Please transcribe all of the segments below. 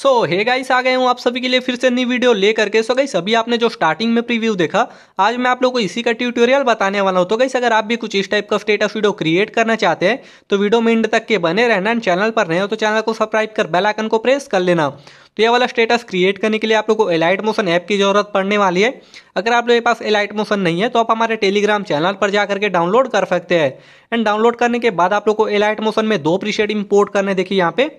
सो hey guys आ गए हूँ आप सभी के लिए फिर से नई वीडियो ले करके सो गई सभी आपने जो स्टार्टिंग में प्रीव्यू देखा आज मैं आप लोगों को इसी का ट्यूटोरियल बताने वाला हूँ तो गाइस अगर आप भी कुछ इस टाइप का स्टेटस वीडियो क्रिएट करना चाहते हैं तो वीडियो में इंड तक के बने रहना एंड चैनल पर रहें हो तो चैनल को सब्सक्राइब कर बेलाइकन को प्रेस कर लेना तो ये वाला स्टेटस क्रिएट करने के लिए आप लोग को एलाइट मोशन ऐप की जरूरत पड़ने वाली है अगर आप लोगों के पास एलाइट मोशन नहीं है तो आप हमारे टेलीग्राम चैनल पर जाकर के डाउनलोड कर सकते हैं एंड डाउनलोड करने के बाद आप लोग को एलाइट मोशन में दो प्रीशेड इंपोर्ट करने देखिए यहाँ पे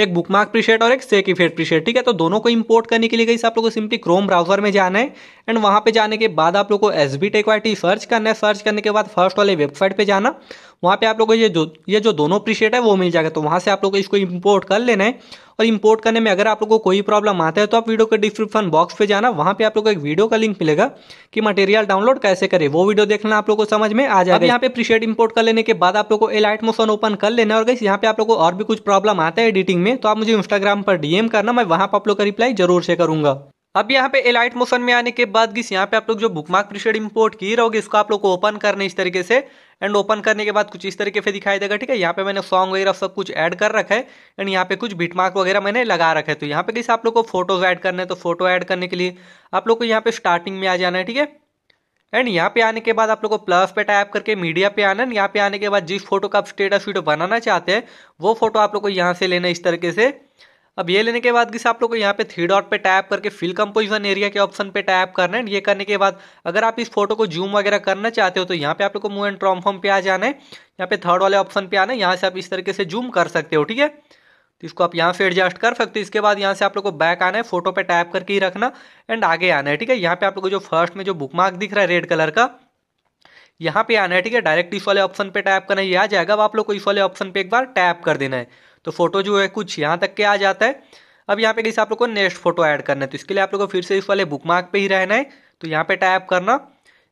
एक बुक मार्क प्रीशेट और एक सेक इफेट प्रीशेट ठीक है तो दोनों को इंपोर्ट करने के लिए गई आप लोगों को सिंपली क्रोम ब्राउजर में जाना है एंड वहाँ पे जाने के बाद आप लोग को एस बी टेक्वाइटी सर्च करना है सर्च करने के बाद फर्स्ट वाले वेबसाइट पर जाना वहाँ पे आप लोगों को ये जो ये जो दोनों प्रीसेट है वो मिल जाएगा तो वहाँ से आप लोग को इसको इम्पोर्ट कर लेना है और इम्पोर्ट करने में अगर आप लोग को कोई प्रॉब्लम आता है तो आप वीडियो के डिस्क्रिप्शन बॉक्स पे जाना वहाँ पे आप लोग को एक वीडियो का लिंक मिलेगा कि मटेरियल डाउनलोड कैसे करें वो वीडियो देखना आप लोग को समझ में आ जाएगा यहाँ पे प्रीशेट इम्पोर्ट कर लेने के बाद आप लोग को एलाइट मोशन ओपन कर लेना और गई यहाँ पे आप लोग को और भी कुछ प्रॉब्लम आता है एडिटिंग में तो आप मुझे इंस्टाग्राम पर डीएम करना मैं वहाँ पर आप लोग का रिप्लाई जरूर से करूँगा अब यहाँ पे एलाइट मोशन में आने के बाद गिस यहाँ पे आप लोग जो बुक मार्क प्रीशेड इंपोर्ट की रहोगे इसको आप लोग को ओपन करना इस तरीके से एंड ओपन करने के बाद कुछ इस तरीके से दिखाई देगा ठीक है यहाँ पे मैंने सॉन्ग वगैरह सब कुछ ऐड कर रखा है एंड यहाँ पे कुछ बीटमार्क वगैरह मैंने लगा रखा है तो यहाँ पे किसी आप लोग को फोटोज ऐड करने तो फोटो ऐड करने के लिए आप लोग को यहाँ पे स्टार्टिंग में आ जाना है ठीक है एंड यहाँ पे आने के बाद आप लोग को प्लस पे टाइप करके मीडिया पे आना यहाँ पे आने के बाद जिस फोटो का आप स्टेटस वीडियो बनाना चाहते हैं वो फोटो आप लोग को यहाँ से लेना इस तरीके से अब ये लेने के बाद किसी आप लोग को यहाँ पे थ्री डॉट पे टैप करके फिल कंपोजिशन एरिया के ऑप्शन पे टैप करना है ये करने के बाद अगर आप इस फोटो को जूम वगैरह करना चाहते हो तो यहाँ पे आप लोग को मूव एंड ट्रॉमफॉर्म पे आ जाना है यहाँ पे थर्ड वाले ऑप्शन पे आना है यहाँ से आप इस तरीके से जूम कर सकते हो ठीक है तो इसको आप यहाँ से एडजस्ट कर सकते हो इसके बाद यहाँ से आप लोग को बैक आना है फोटो पे टैप करके ही रखना एंड आगे आना है ठीक है यहाँ पे आप लोग को जो फर्स्ट में जो बुकमार्क दिख रहा है रेड कलर का यहाँ पे आना है ठीक है डायरेक्ट इस वाले ऑप्शन पे टैप करना है आ जाएगा अब आप लोग को इस वाले ऑप्शन पे एक बार टैप कर देना है तो फोटो जो है कुछ यहाँ तक के आ जाता है अब यहाँ पे कैसे आप लोग को नेक्स्ट फोटो ऐड करना है तो इसके लिए आप लोग को फिर से इस वाले बुक मार्क पे ही रहना है तो यहाँ पे टैप करना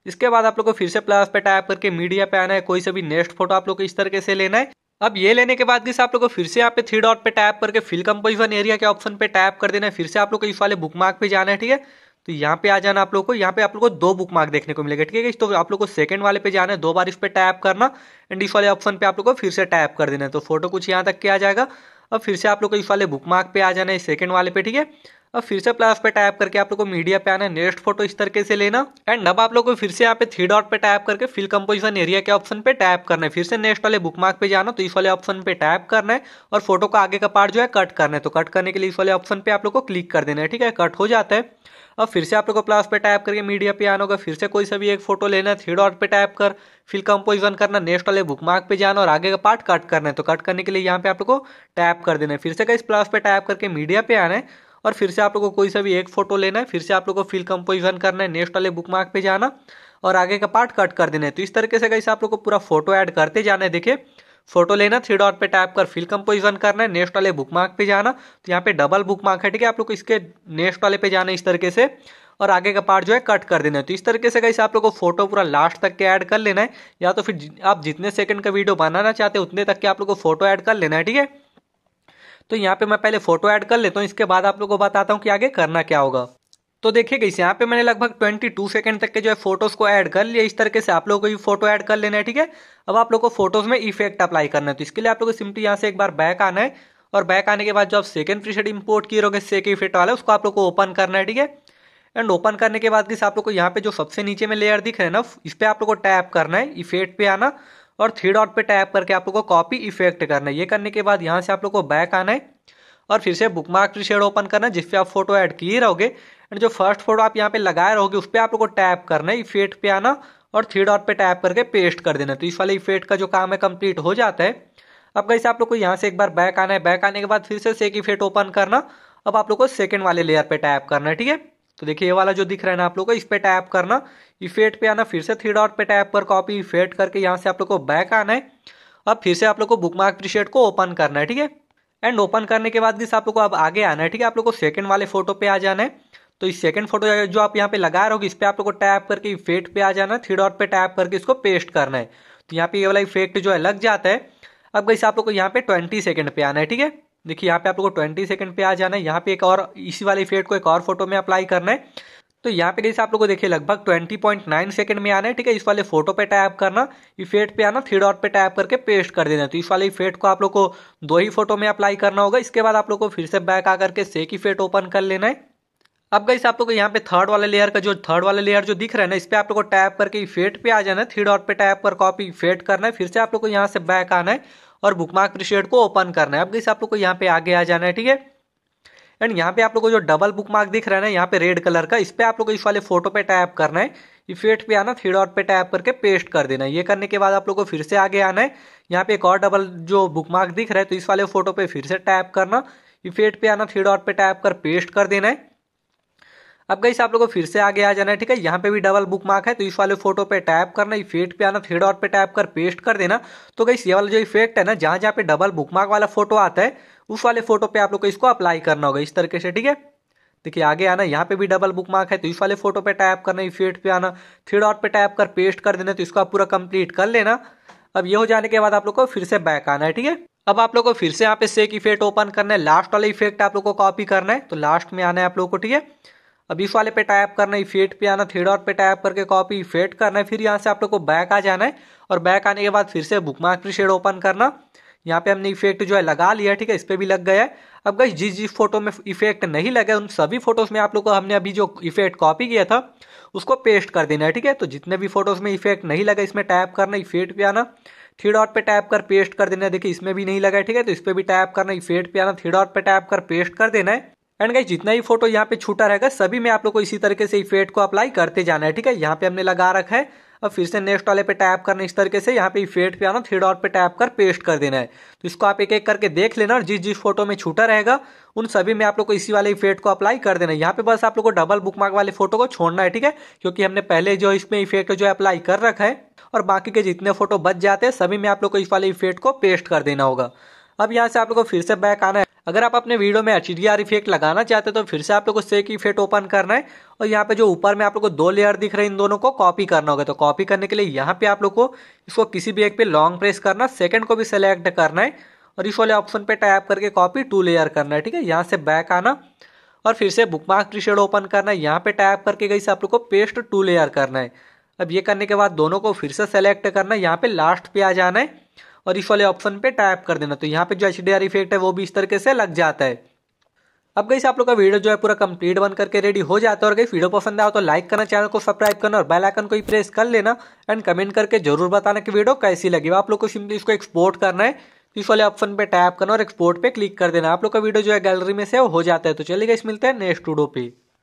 इसके बाद आप लोग को फिर से प्लस पे टैप करके मीडिया पे आना है कोई से भी नेक्स्ट फोटो आप लोग को इस तरीके से लेना है अब ये लेने के बाद किसी आप लोग को फिर से यहाँ पे थ्री डॉट पे टैप करके फिल कंपोजिशन एरिया के ऑप्शन पे टैप कर देना है फिर से आप लोग को इस वाले बुक मार्क पे जाना है ठीक है तो यहाँ पे आ जाना आप लोग को यहाँ पे आप लोग को दो बुक मार्क देखने को मिलेगा ठीक है तो आप लोग को सेकंड वाले पे जाना है दो बार इस पर टैप करना एंड इस वाले ऑप्शन पे आप लोगों को फिर से टैप कर देना है तो फोटो कुछ यहाँ तक के आ जाएगा अब फिर से आप लोग को इस वाले बुक मार्क पे आ जाना है सेकंड वाले पे ठीक है अब फिर से प्लस पे टाइप करके आप लोग को मीडिया पे आना है नेक्स्ट फोटो इस तरीके से लेना एंड अब आप लोग को फिर से यहाँ पे थ्री डॉट पे टाइप करके फिल कंपोजिशन एरिया के ऑप्शन पे टाइप करना है फिर से नेक्स्ट वाले बुकमार्क पे जाना तो इस वाले ऑप्शन पे टाइप करना है और फोटो का आगे का पार्ट जो है कट करना है तो कट करने के लिए इस वाले ऑप्शन पे आप लोग को क्लिक कर देना है ठीक है कट हो जाता है अब फिर से आप लोग को प्लस पे टाइप करके मीडिया पे आना होगा फिर से कोई सा भी एक फोटो लेना है थ्री डॉट पे टाइप कर फिल कंपोजिशन करना नेक्स्ट वाले बुकमार्क पे जाना और आगे का पार्ट कट करना है तो कट करने के लिए यहाँ पे आप लोग को टैप कर देना है फिर से कहीं प्लस पे टाइप करके मीडिया पे आना है और फिर से आप लोग को कोई सा भी एक फोटो लेना है फिर से आप लोग को फिल कंपोजिशन करना है नेक्स्ट वाले बुक मार्क पे जाना और आगे का पार्ट कट कर देना है तो इस तरीके से कैसे आप लोग को पूरा फोटो ऐड करते जाना है देखिए फोटो लेना थ्री डॉट पे टाइप कर फिल कंपोजिशन करना है नेक्स्ट वाले बुक मार्क पे जाना तो यहाँ पे डबल बुक मार्क है ठीक है आप लोग को इसके नेक्स्ट वाले पे जाना है इस तरीके से और आगे का पार्ट जो है कट कर देना है तो इस तरीके से कैसे आप लोग को फोटो पूरा लास्ट तक के ऐड कर लेना है या तो फिर आप जितने सेकंड का वीडियो बनाना चाहते हैं उतने तक के आप लोग को फोटो ऐड कर लेना है ठीक है तो यहाँ पे मैं पहले फोटो ऐड कर लेता हूँ इसके बाद आप लोगों को बताता हूँ कि आगे करना क्या होगा तो देखिए गई यहाँ पे मैंने लगभग 22 सेकंड तक के जो है फोटोज को ऐड कर लिया इस तरीके से आप लोगों को भी फोटो ऐड कर लेना है ठीक है अब आप लोग को फोटोज में इफेक्ट अप्लाई करना है तो इसके लिए आप लोग को सिंपली यहाँ से एक बार बैक आना है और बैक आने के बाद जो आप सेकेंड प्रीसेट इंपोर्ट किए रहोगे सेक इफेक्ट वाला उसको आप लोग को ओपन करना है ठीक है एंड ओपन करने के बाद किस आप लोग को यहाँ पे जो सबसे नीचे में लेयर दिख रहे हैं ना इस पर आप लोग को टैप करना है इफेक्ट पे आना और थ्री डॉट पे टैप करके आप लोग को कॉपी इफेक्ट करना है ये करने के बाद यहाँ से आप लोग को बैक आना है और फिर से बुक मार्क शेड ओपन करना है जिससे आप फोटो ऐड किए रहोगे एंड जो फर्स्ट फोटो आप यहाँ पे लगाए रहोगे उस पर आप लोग को टैप करना है इफेक्ट पे आना और थ्री डॉट पे टैप करके पेस्ट कर देना तो इस वाले इफेक्ट का जो काम है कंप्लीट हो जाता है अब कैसे आप लोग को यहाँ से एक बार बैक आना है बैक आने के बाद फिर से सेक इफेक्ट ओपन करना अब आप लोग को सेकेंड वाले लेयर पर टैप करना है ठीक है तो देखिए ये वाला जो दिख रहा है ना आप लोग को इस पे टैप करना इफेक्ट पे आना फिर से थ्री डॉट पे टैप पर कॉपी इफेक्ट करके यहाँ से आप लोग को बैक आना है अब फिर से आप लोग को बुक मार्क को ओपन करना है ठीक है एंड ओपन करने के बाद आप लोग को अब आगे आना है ठीक है आप लोग को सेकंड वाले फोटो पे आ जाना है तो इस सेकंड फोटो जो आप यहाँ पे लगा रहे हो इस पर आप लोग को टैप करके इफेक्ट पे आ जाना थ्री डॉट पे टैप करके इसको पेस्ट करना है तो यहाँ पे ये वाला इफेक्ट जो है लग जाता है अब गई आप लोग को यहाँ पे ट्वेंटी सेकेंड पे आना है ठीक है देखिए यहाँ पे आप लोगों को ट्वेंटी सेकंड पे आ जाना है यहाँ पे एक और इसी वाले इफेक्ट को एक और फोटो में अप्लाई करना है तो यहाँ पे जैसे आप लोग को देखिए लगभग 20.9 सेकंड में आना है ठीक है इस वाले फोटो पे टैप करना इफेक्ट पे आना थ्री डॉट पे टैप करके पेस्ट कर देना तो इस वाले इफेक्ट को आप लोग को दो ही फोटो में अप्लाई करना होगा इसके बाद आप लोग को फिर से बैक आकर के सेक इफेक्ट ओपन कर लेना है अब गई आप लोग को यहाँ पे थर्ड वाले लेयर का जो थर्ड वाले लेयर जो दिख रहा है ना इस पर आप लोग को टैप करके इफेक्ट पे आ जाना है थ्री डॉट पे टैप पर कॉपी इफेक्ट करना है फिर से आप लोग को यहाँ से बैक आना है और बुक प्रीशेड को ओपन करना है अब जैसे आप लोग को यहाँ पे आगे आ जाना है ठीक है एंड यहाँ पे आप लोग को जो डबल बुक मार्क दिख रहा है ना यहाँ पे रेड कलर का इस पर आप लोग इस वाले फोटो पे टैप करना है इफेक्ट पे आना थ्री डॉट पे टैप करके पेस्ट कर देना है ये करने के बाद आप लोग को फिर से आगे आना है यहाँ पे एक और डबल जो बुक मार्क दिख रहा है तो इस वाले फोटो पे फिर से टैप करना इफेक्ट पे आना थ्री डॉट पे टैप कर पेस्ट कर देना है अब गई आप लोगों को फिर से आगे आ जाना है ठीक है यहाँ पे भी डबल बुक मार्क है तो इस वाले फोटो पे टैप करना इफेक्ट पे आना थ्रेड और पे टैप कर पेस्ट कर देना तो गई ये वाला जो इफेक्ट है ना जहाँ जहाँ पे डबल बुक मार्क वाला फोटो आता है उस वाले फोटो पे आप लोग को इसको अप्लाई करना होगा इस तरीके से ठीक है देखिए आगे आना यहाँ पे भी डबल बुक मार्क है तो इस वाले फोटो पे टैप करना इफेक्ट पे आना थ्री डॉट पे टाइप कर पेस्ट कर देना तो इसको आप पूरा कंप्लीट कर लेना अब ये हो जाने के बाद आप लोग को फिर से बैक आना है ठीक है अब आप लोग को फिर से यहाँ पे सेक इफेक्ट ओपन करना है लास्ट वाला इफेक्ट आप लोग को कॉपी करना है तो लास्ट में आना है आप लोग को ठीक है अब इस वाले पे टाइप करना है इफेक्ट पे आना थ्री डॉट पे टाइप करके कॉपी इफेक्ट करना है फिर यहाँ से आप लोग को बैक आ जाना है और बैक आने के बाद फिर से बुक मार्क शेड ओपन करना यहाँ पे हमने इफेक्ट जो है लगा लिया ठीक है इस पर भी लग गया है अब गई जिस जिस फोटो में इफेक्ट नहीं लगा उन सभी फोटोज में आप लोग को हमने अभी जो इफेक्ट कॉपी किया था उसको पेस्ट कर देना है ठीक है तो जितने भी फोटोज में इफेक्ट नहीं लगा इसमें टैप करना इफेक्ट पे आना थ्री डॉट पे टैप कर पेस्ट कर देना है देखिए इसमें भी नहीं लगा ठीक है तो इस पर भी टैप करना इफेक्ट पे आना थ्री डॉट पे टैप कर पेस्ट कर देना है एंड गाइस जितना ही फोटो यहाँ पे छूटा रहेगा सभी में आप लोग को इसी तरीके से इफेक्ट को अप्लाई करते जाना है ठीक है यहाँ पे हमने लगा रखा है अब फिर से नेक्स्ट वाले पे टैप करना इस तरीके से यहाँ पे इफेक्ट पे आना थ्री डॉट पे टैप कर पेस्ट कर देना है तो इसको आप एक एक करके देख लेना और जिस जिस फोटो में छूटा रहेगा उन सभी में आप लोग को इसी वाले इफेक्ट को अप्लाई कर देना है यहाँ पे बस आप लोग को डबल मार्क वाले फोटो को छोड़ना है ठीक है क्योंकि हमने पहले जो इसमें इफेक्ट जो अप्लाई कर रखा है और बाकी के जितने फोटो बच जाते हैं सभी में आप लोग को इस वाले इफेक्ट को पेस्ट कर देना होगा अब यहाँ से आप लोग को फिर से बैक आना है अगर आप अपने वीडियो में एच इफेक्ट लगाना चाहते तो फिर से आप लोग को सेक इफेक्ट ओपन करना है और यहाँ पे जो ऊपर में आप लोग को दो लेयर दिख रहे हैं इन दोनों को कॉपी करना होगा तो कॉपी करने के लिए यहाँ पे आप लोग को इसको किसी भी एक पे लॉन्ग प्रेस करना सेकंड को भी सिलेक्ट करना है और इस वाले ऑप्शन पे टाइप करके कॉपी टू लेयर करना है ठीक है यहाँ से बैक आना और फिर से बुक मार्क शेड ओपन करना है यहाँ पे टाइप करके गई से आप लोग को पेस्ट टू लेयर करना है अब ये करने के बाद दोनों को फिर से सेलेक्ट करना है यहाँ पे लास्ट पे आ जाना है और इस वाले ऑप्शन पे टाइप कर देना तो यहाँ पे जो एच इफेक्ट e है वो भी इस तरीके से लग जाता है अब गई आप लोग का वीडियो जो है पूरा कंप्लीट बन करके रेडी हो जाता है और गई वीडियो पसंद आया तो लाइक करना चैनल को सब्सक्राइब करना और बेल आइकन को ही प्रेस कर लेना एंड कमेंट करके जरूर बताना कि वीडियो कैसी लगी आप लोग को सिंपली इसको एक्सपोर्ट करना है तो इस वाले ऑप्शन पे टैप करना और एक्सपोर्ट पे क्लिक कर देना आप लोग का वीडियो जो है गैलरी में सेव हो जाता है तो चलिए गई मिलते हैं नेक्स्ट वीडियो पे